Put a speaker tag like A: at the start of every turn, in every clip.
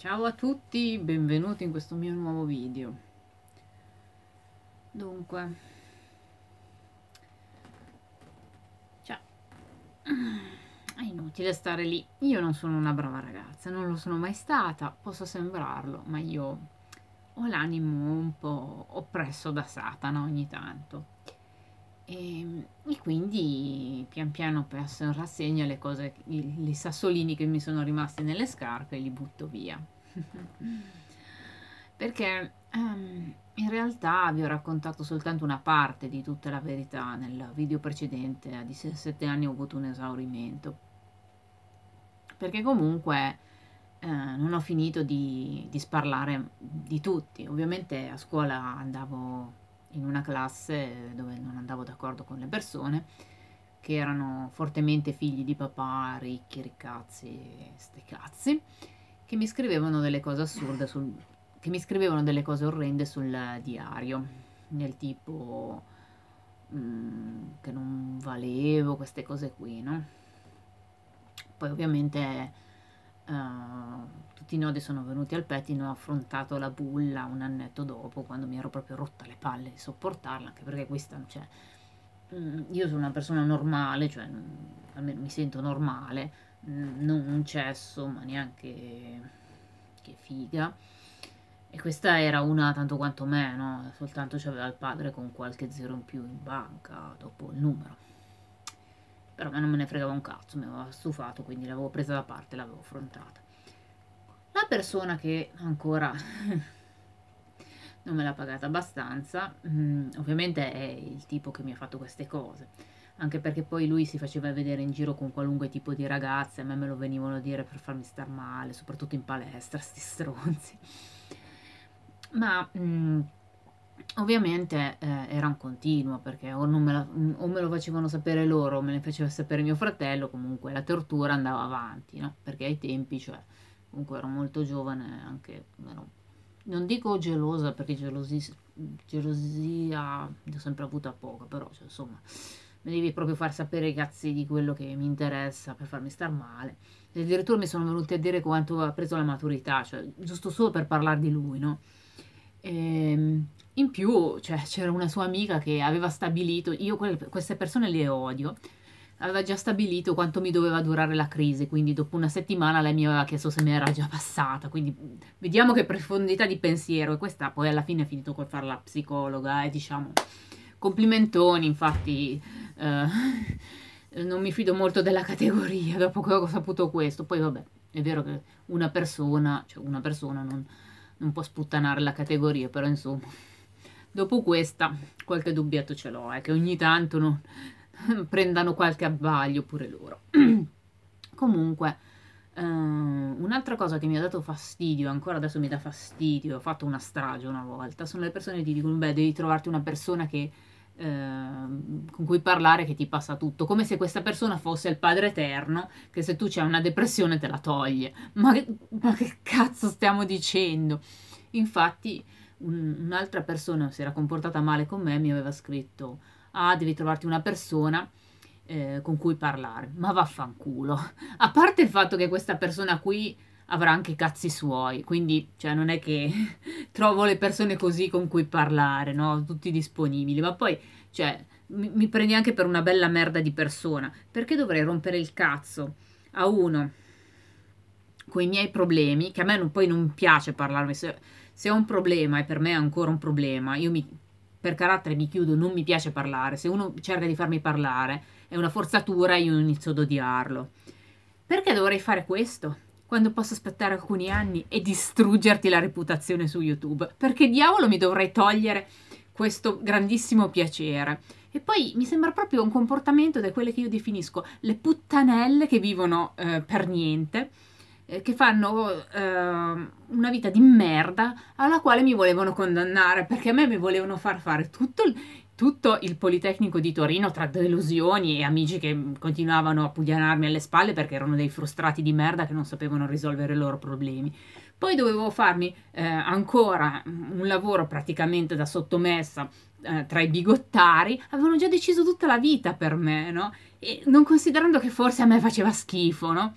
A: Ciao a tutti, benvenuti in questo mio nuovo video. Dunque, ciao. È inutile stare lì. Io non sono una brava ragazza, non lo sono mai stata, posso sembrarlo, ma io ho l'animo un po' oppresso da Satana ogni tanto. E, ehm, e, quindi pian piano ho perso in rassegna le cose, i, i sassolini che mi sono rimasti nelle scarpe e li butto via. Perché um, in realtà vi ho raccontato soltanto una parte di tutta la verità nel video precedente, a 17 anni ho avuto un esaurimento. Perché comunque eh, non ho finito di, di sparlare di tutti. Ovviamente a scuola andavo in una classe dove non andavo d'accordo con le persone che erano fortemente figli di papà, ricchi, riccazzi, ste cazzi, che mi scrivevano delle cose assurde, sul, che mi scrivevano delle cose orrende sul diario, nel tipo mm, che non valevo, queste cose qui, no? Poi ovviamente eh, tutti i nodi sono venuti al pettine, ho affrontato la bulla un annetto dopo, quando mi ero proprio rotta le palle di sopportarla, anche perché questa non c'è. Mm, io sono una persona normale, cioè almeno mi sento normale, mm, non un cesso, ma neanche che figa. E questa era una tanto quanto meno, soltanto c'aveva il padre con qualche zero in più in banca dopo il numero però a me non me ne fregava un cazzo, mi aveva stufato, quindi l'avevo presa da parte, l'avevo affrontata. La persona che ancora non me l'ha pagata abbastanza, mm, ovviamente è il tipo che mi ha fatto queste cose, anche perché poi lui si faceva vedere in giro con qualunque tipo di ragazze, a me me lo venivano a dire per farmi star male, soprattutto in palestra, sti stronzi. Ma... Mm, Ovviamente eh, era un continuo perché o, me la, o me lo facevano sapere loro o me ne faceva sapere mio fratello, comunque la tortura andava avanti, no? perché ai tempi, cioè, comunque ero molto giovane, anche ero, non dico gelosa perché gelosia, gelosia ne ho sempre avuta poco però cioè, insomma mi devi proprio far sapere i cazzi di quello che mi interessa per farmi star male. E addirittura mi sono venuti a dire quanto aveva preso la maturità, cioè giusto solo per parlare di lui, no? E, ehm, in più, cioè, c'era una sua amica che aveva stabilito, io quelle, queste persone le odio, aveva già stabilito quanto mi doveva durare la crisi, quindi dopo una settimana lei mi aveva chiesto se mi era già passata, quindi vediamo che profondità di pensiero e questa poi alla fine ha finito col fare la psicologa e diciamo complimentoni, infatti eh, non mi fido molto della categoria dopo che ho saputo questo, poi vabbè è vero che una persona, cioè una persona non, non può sputtanare la categoria, però insomma... Dopo questa, qualche dubbietto ce l'ho, eh, che ogni tanto non, prendano qualche abbaglio pure loro. Comunque, eh, un'altra cosa che mi ha dato fastidio, ancora adesso mi dà fastidio, ho fatto una strage una volta, sono le persone che ti dicono, beh, devi trovarti una persona che eh, con cui parlare che ti passa tutto, come se questa persona fosse il Padre Eterno che se tu c'è una depressione te la toglie. Ma, ma che cazzo stiamo dicendo? Infatti un, un'altra persona si era comportata male con me, mi aveva scritto, ah devi trovarti una persona eh, con cui parlare, ma vaffanculo. A parte il fatto che questa persona qui avrà anche i cazzi suoi, quindi cioè, non è che trovo le persone così con cui parlare, no? Tutti disponibili, ma poi cioè, mi, mi prendi anche per una bella merda di persona, perché dovrei rompere il cazzo a uno con i miei problemi, che a me non, poi non piace parlarmi, se ho un problema e per me è ancora un problema, io mi, per carattere mi chiudo, non mi piace parlare, se uno cerca di farmi parlare è una forzatura e io inizio ad odiarlo. Perché dovrei fare questo? Quando posso aspettare alcuni anni e distruggerti la reputazione su YouTube? Perché diavolo mi dovrei togliere questo grandissimo piacere? E poi mi sembra proprio un comportamento da quelle che io definisco le puttanelle che vivono eh, per niente eh, che fanno eh, una vita di merda alla quale mi volevano condannare perché a me mi volevano far fare tutto il, tutto il Politecnico di Torino tra delusioni e amici che continuavano a puglianarmi alle spalle perché erano dei frustrati di merda che non sapevano risolvere i loro problemi. Poi dovevo farmi eh, ancora un lavoro praticamente da sottomessa eh, tra i bigottari, avevano già deciso tutta la vita per me, no? E non considerando che forse a me faceva schifo, no?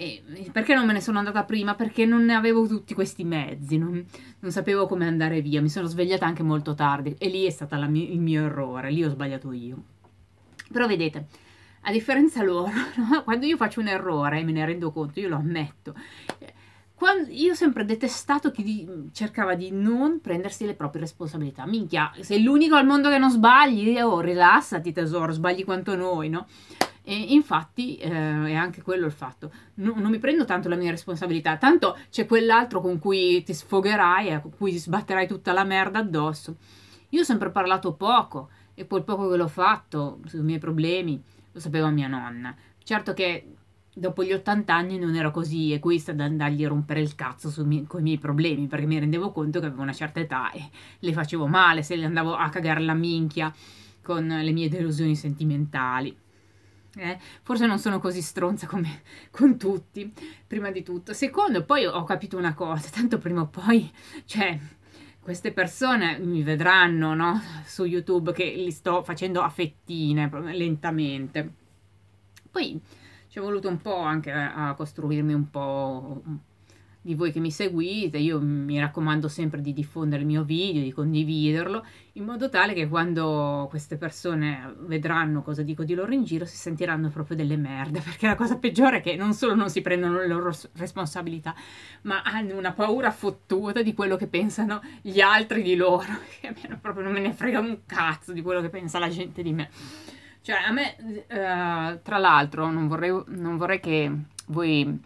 A: E perché non me ne sono andata prima? Perché non ne avevo tutti questi mezzi, non, non sapevo come andare via, mi sono svegliata anche molto tardi e lì è stato il mio errore, lì ho sbagliato io. Però vedete, a differenza loro, no? quando io faccio un errore e me ne rendo conto, io lo ammetto. Quando, io ho sempre detestato chi di, cercava di non prendersi le proprie responsabilità. Minchia, sei l'unico al mondo che non sbagli, oh, rilassati tesoro, sbagli quanto noi, no? E infatti eh, è anche quello il fatto. No, non mi prendo tanto la mia responsabilità, tanto c'è quell'altro con cui ti sfogherai e eh, con cui ti sbatterai tutta la merda addosso. Io ho sempre parlato poco e quel poco che l'ho fatto sui miei problemi lo sapeva mia nonna. Certo che dopo gli 80 anni non ero così egoista ad andargli a rompere il cazzo mie, con i miei problemi, perché mi rendevo conto che avevo una certa età e le facevo male se le andavo a cagare la minchia con le mie delusioni sentimentali. Eh, forse non sono così stronza come con tutti, prima di tutto. Secondo, poi ho capito una cosa, tanto prima o poi, cioè, queste persone mi vedranno, no? Su YouTube che li sto facendo a fettine, lentamente. Poi ci è voluto un po' anche a costruirmi un po' di voi che mi seguite, io mi raccomando sempre di diffondere il mio video, di condividerlo, in modo tale che quando queste persone vedranno cosa dico di loro in giro si sentiranno proprio delle merde, perché la cosa peggiore è che non solo non si prendono le loro responsabilità, ma hanno una paura fottuta di quello che pensano gli altri di loro, che a me proprio non me ne frega un cazzo di quello che pensa la gente di me. Cioè, a me, eh, tra l'altro, non vorrei, non vorrei che voi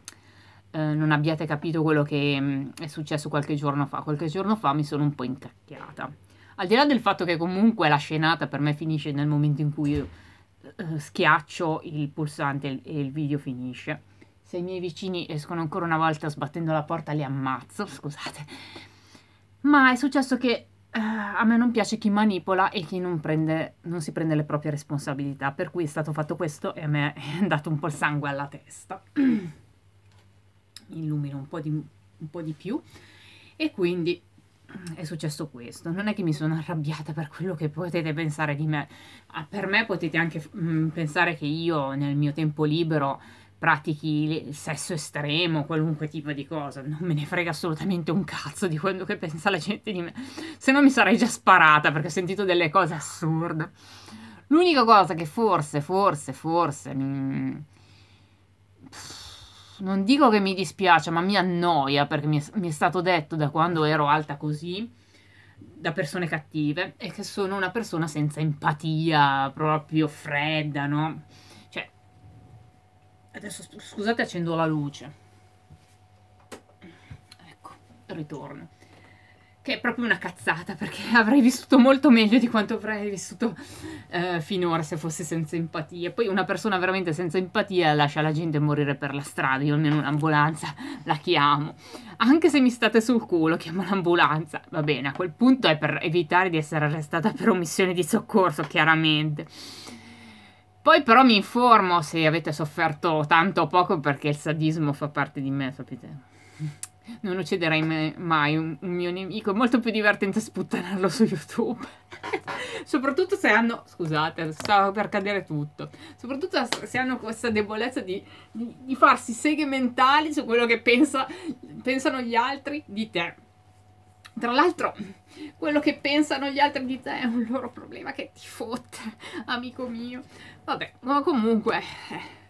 A: eh, non abbiate capito quello che mh, mm, è successo qualche giorno fa. Qualche giorno fa mi sono un po' incacchiata. Al di là del fatto che comunque la scenata per me finisce nel momento in cui io, eh, schiaccio il pulsante e il video finisce. Se i miei vicini escono ancora una volta sbattendo la porta li ammazzo, scusate. Ma è successo che Uh, a me non piace chi manipola e chi non, prende, non, si prende le proprie responsabilità, per cui è stato fatto questo e a me è andato un po' il sangue alla testa. illumino un po' di, un po di più e quindi è successo questo. Non è che mi sono arrabbiata per quello che potete pensare di me. Ah, per me potete anche mh, mm, pensare che io nel mio tempo libero pratichi il sesso estremo, qualunque tipo di cosa. Non me ne frega assolutamente un cazzo di quello che pensa la gente di me. Se no mi sarei già sparata perché ho sentito delle cose assurde. L'unica cosa che forse, forse, forse mi... Pff non dico che mi dispiace, ma mi annoia perché mi è, mi è stato detto da quando ero alta così, da persone cattive, e che sono una persona senza empatia, proprio fredda, no? Cioè, adesso scusate, accendo la luce. Ecco, ritorno che è proprio una cazzata perché avrei vissuto molto meglio di quanto avrei vissuto eh, finora se fosse senza empatia. Poi una persona veramente senza empatia lascia la gente morire per la strada, io almeno un'ambulanza la chiamo. Anche se mi state sul culo, chiamo l'ambulanza. Va bene, a quel punto è per evitare di essere arrestata per omissione di soccorso, chiaramente. Poi però mi informo se avete sofferto tanto o poco perché il sadismo fa parte di me, sapete. Non ucciderei mai un, mio nemico. È molto più divertente sputtanarlo su YouTube. Soprattutto se hanno. Scusate, stavo per cadere tutto. Soprattutto se hanno questa debolezza di, di, di farsi seghe mentali su quello che pensa, pensano gli altri di te. Tra l'altro, quello che pensano gli altri di te è un loro problema che ti fotte, amico mio. Vabbè, ma comunque. Eh,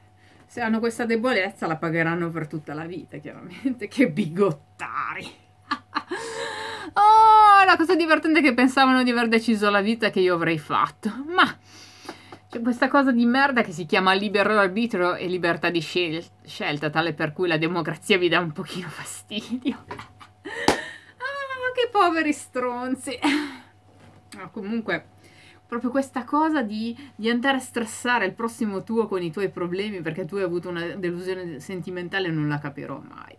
A: se hanno questa debolezza la pagheranno per tutta la vita, chiaramente. Che bigottari! oh, la cosa divertente è che pensavano di aver deciso la vita che io avrei fatto. Ma c'è cioè, questa cosa di merda che si chiama libero arbitrio e libertà di scel- scelta, tale per cui la democrazia vi dà un pochino fastidio. ah, che poveri stronzi! Ma ah, comunque proprio questa cosa di, di, andare a stressare il prossimo tuo con i tuoi problemi perché tu hai avuto una delusione sentimentale e non la capirò mai.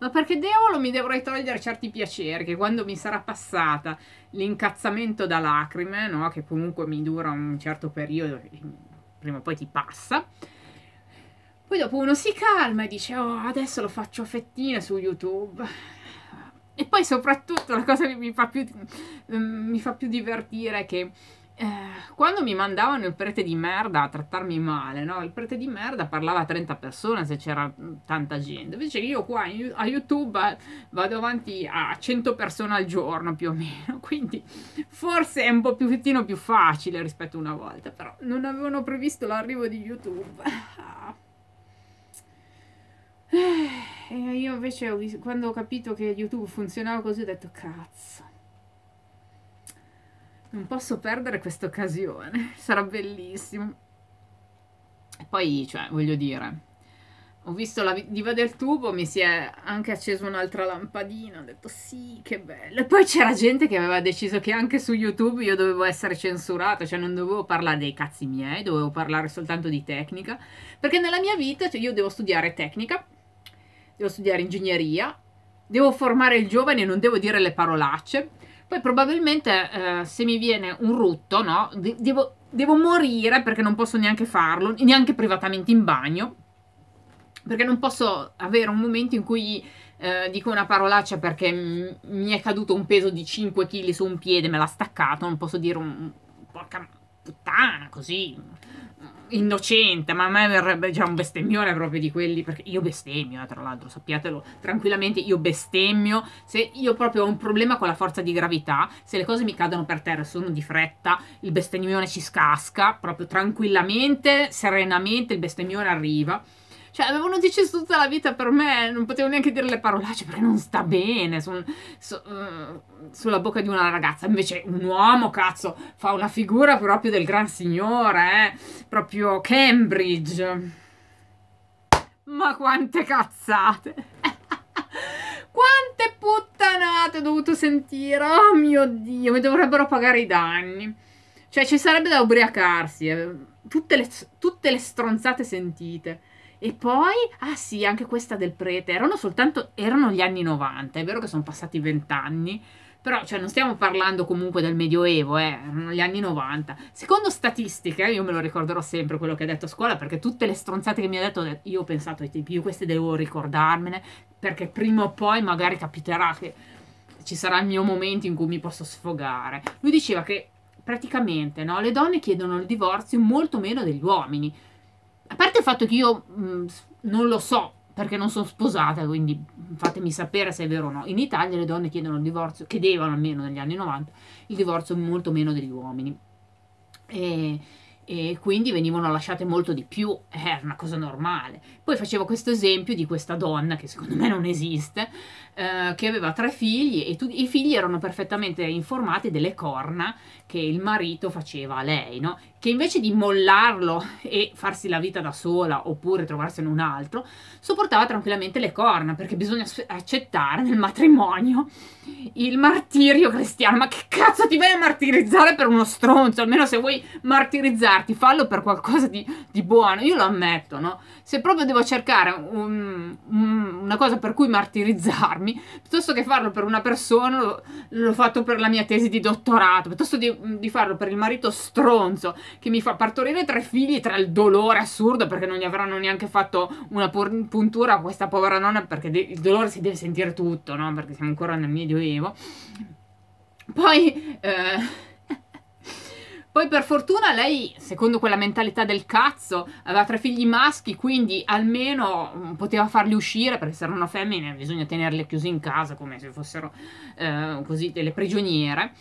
A: Ma perché diavolo mi dovrei togliere certi piaceri che quando mi sarà passata l'incazzamento da lacrime, no? che comunque mi dura un certo periodo, prima o poi ti passa, poi dopo uno si calma e dice, oh, adesso lo faccio a fettine su YouTube. E poi soprattutto la cosa che mi fa più, mm, mi fa più divertire è che eh, quando mi mandavano il prete di merda a trattarmi male, no? il prete di merda parlava a 30 persone se c'era mm, tanta gente, invece io qua in, a YouTube eh, vado avanti a 100 persone al giorno più o meno, quindi forse è un po' più, più facile rispetto a una volta, però non avevano previsto l'arrivo di YouTube. Eh, e io invece quando ho capito che YouTube funzionava così ho detto cazzo. Non posso perdere questa occasione, sarà bellissimo. E poi, cioè, voglio dire, ho visto la diva del tubo, mi si è anche acceso un'altra lampadina, ho detto sì, che bello. E poi c'era gente che aveva deciso che anche su YouTube io dovevo essere censurato, cioè non dovevo parlare dei cazzi miei, dovevo parlare soltanto di tecnica, perché nella mia vita cioè, io devo studiare tecnica, devo studiare ingegneria, devo formare il giovane e non devo dire le parolacce poi probabilmente eh, se mi viene un rutto, no? De- devo, devo morire perché non posso neanche farlo, neanche privatamente in bagno, perché non posso avere un momento in cui eh, dico una parolaccia perché m- mi è caduto un peso di 5 kg su un piede, me l'ha staccato, non posso dire un... Porca puttana, così innocente, ma a me verrebbe già un bestemmione proprio di quelli, perché io bestemmio, eh, tra l'altro, sappiatelo tranquillamente, io bestemmio, se io proprio ho un problema con la forza di gravità, se le cose mi cadono per terra e sono di fretta, il bestemmione ci scasca, proprio tranquillamente, serenamente il bestemmione arriva. Cioè, avevano deciso tutta la vita per me, non potevo neanche dire le parolacce perché non sta bene su, su, uh, eh, sulla bocca di una ragazza. Invece un uomo, cazzo, fa una figura proprio del gran signore, eh? proprio Cambridge. Ma quante cazzate! quante puttanate ho dovuto sentire! Oh mio Dio, mi dovrebbero pagare i danni. Cioè, ci sarebbe da ubriacarsi. Eh? Tutte le, tutte le stronzate sentite. E poi, ah sì, anche questa del prete, erano soltanto, erano gli anni 90, è vero che sono passati vent'anni, però cioè, non stiamo parlando comunque del Medioevo, eh, erano gli anni 90. Secondo statistiche, io me lo ricorderò sempre quello che ha detto a scuola, perché tutte le stronzate che mi ha detto, io ho pensato ai tempi, io queste devo ricordarmene, perché prima o poi magari capiterà che ci sarà il mio momento in cui mi posso sfogare. Lui diceva che praticamente no, le donne chiedono il divorzio molto meno degli uomini a parte il fatto che io mh, mm, non lo so perché non sono sposata, quindi fatemi sapere se è vero o no. In Italia le donne chiedono il divorzio, chiedevano almeno negli anni 90, il divorzio molto meno degli uomini. E, e quindi venivano lasciate molto di più, era eh, una cosa normale. Poi facevo questo esempio di questa donna, che secondo me non esiste, eh, che aveva tre figli e tu, i figli erano perfettamente informati delle corna che il marito faceva a lei, no? che invece di mollarlo e farsi la vita da sola oppure trovarsene un altro, sopportava tranquillamente le corna, perché bisogna accettare nel matrimonio il martirio cristiano. Ma che cazzo ti vai a martirizzare per uno stronzo? Almeno se vuoi martirizzarti, fallo per qualcosa di, di buono. Io lo ammetto, no? Se proprio devo cercare un, un, una cosa per cui martirizzarmi, piuttosto che farlo per una persona, l'ho fatto per la mia tesi di dottorato, piuttosto di, di farlo per il marito stronzo che mi fa partorire tre figli tra il dolore assurdo perché non gli avranno neanche fatto una puntura a questa povera nonna perché il dolore si deve sentire tutto, no? Perché siamo ancora nel medioevo. Poi... Eh... Poi per fortuna lei, secondo quella mentalità del cazzo, aveva tre figli maschi, quindi almeno poteva farli uscire, perché se erano femmine bisogna tenerle chiuse in casa come se fossero eh, così delle prigioniere.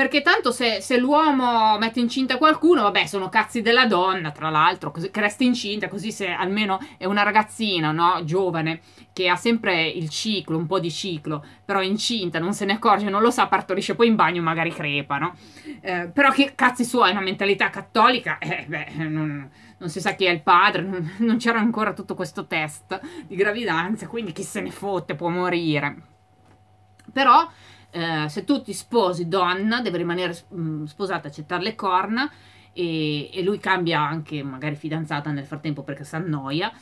A: Perché tanto se, se, l'uomo mette incinta qualcuno, vabbè, sono cazzi della donna, tra l'altro, così, che resta incinta, così se almeno è una ragazzina, no, giovane, che ha sempre il ciclo, un po' di ciclo, però è incinta, non se ne accorge, non lo sa, partorisce poi in bagno, magari crepa, no? Eh, però che cazzi suoi, una mentalità cattolica, eh, beh, non, non si sa chi è il padre, non, non c'era ancora tutto questo test di gravidanza, quindi chi se ne fotte, può morire. Però eh, se tu ti sposi donna, deve rimanere mm, sposata, accettare le corna e, e, lui cambia anche magari fidanzata nel frattempo perché si annoia.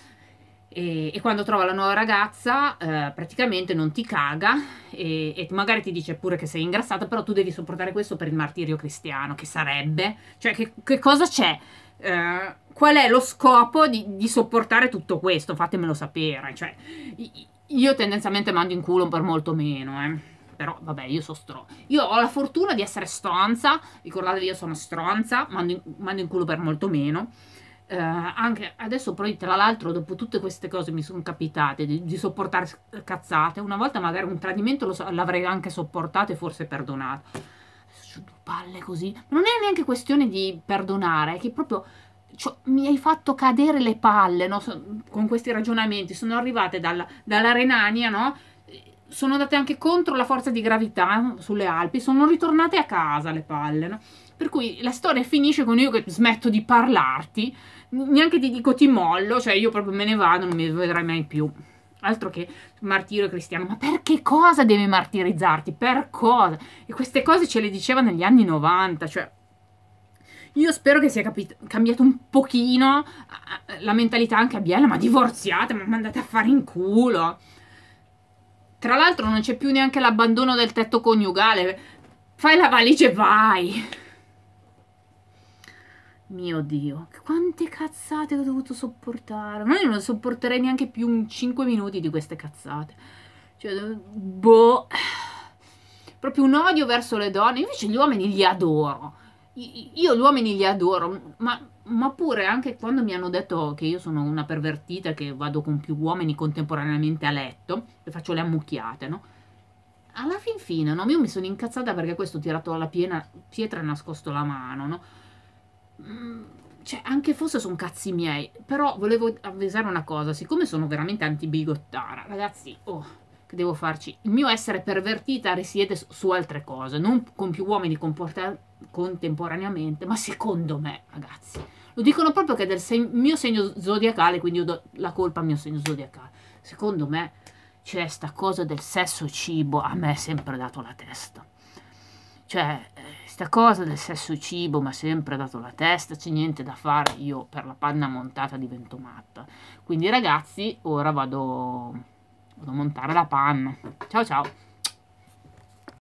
A: E, e, quando trova la nuova ragazza eh, praticamente non ti caga e, e, magari ti dice pure che sei ingrassata, però tu devi sopportare questo per il martirio cristiano, che sarebbe, cioè che, che cosa c'è? Eh, qual è lo scopo di, di, sopportare tutto questo? Fatemelo sapere, cioè io tendenzialmente mando in culo per molto meno, eh però vabbè, io sono stro. Io ho la fortuna di essere stronza, ricordatevi io sono stronza, mando in, mando in culo per molto meno. Eh, anche adesso poi tra l'altro dopo tutte queste cose mi sono capitate di, di, sopportare cazzate una volta magari un tradimento so, l'avrei anche sopportato e forse perdonato ho due palle così non è neanche questione di perdonare è che proprio cioè, mi hai fatto cadere le palle no? con questi ragionamenti. Sono arrivate dalla, dalla Renania, no? sono andate anche contro la forza di gravità sulle Alpi, sono ritornate a casa le palle, no? Per cui la storia finisce con io che smetto di parlarti, neanche ti dico ti mollo, cioè io proprio me ne vado, non mi vedrai mai più. Altro che martirio cristiano, ma per che cosa devi martirizzarti? Per cosa? E queste cose ce le diceva negli anni 90, cioè io spero che sia capito, cambiato un pochino la mentalità anche a Biella, ma divorziate, ma mandate a fare in culo. Tra l'altro non c'è più neanche l'abbandono del tetto coniugale. Fai la valigia e vai. Mio Dio, quante cazzate ho dovuto sopportare. Ma io non sopporterei neanche più un 5 minuti di queste cazzate. Cioè, boh. Proprio un odio verso le donne. Invece gli uomini li adoro io gli uomini li adoro, ma, ma, pure anche quando mi hanno detto che io sono una pervertita, che vado con più uomini contemporaneamente a letto, e faccio le ammucchiate, no? Alla fin fine, no? Io mi sono incazzata perché questo ho tirato alla piena, pietra e nascosto la mano, no? Mm, cioè, anche forse sono cazzi miei, però volevo avvisare una cosa, siccome sono veramente antibigottara, ragazzi, oh che devo farci. Il mio essere pervertita risiede su altre cose, non con più uomini comporta- contemporaneamente, ma secondo me, ragazzi. Lo dicono proprio che è del seg- mio segno zodiacale, quindi io do la colpa al mio segno zodiacale. Secondo me c'è sta cosa del sesso cibo, a me è sempre dato la testa. Cioè, eh, sta cosa del sesso cibo mi ha sempre dato la testa, c'è niente da fare, io per la panna montata divento matta. Quindi ragazzi, ora vado Vado a montare la panna. Ciao ciao.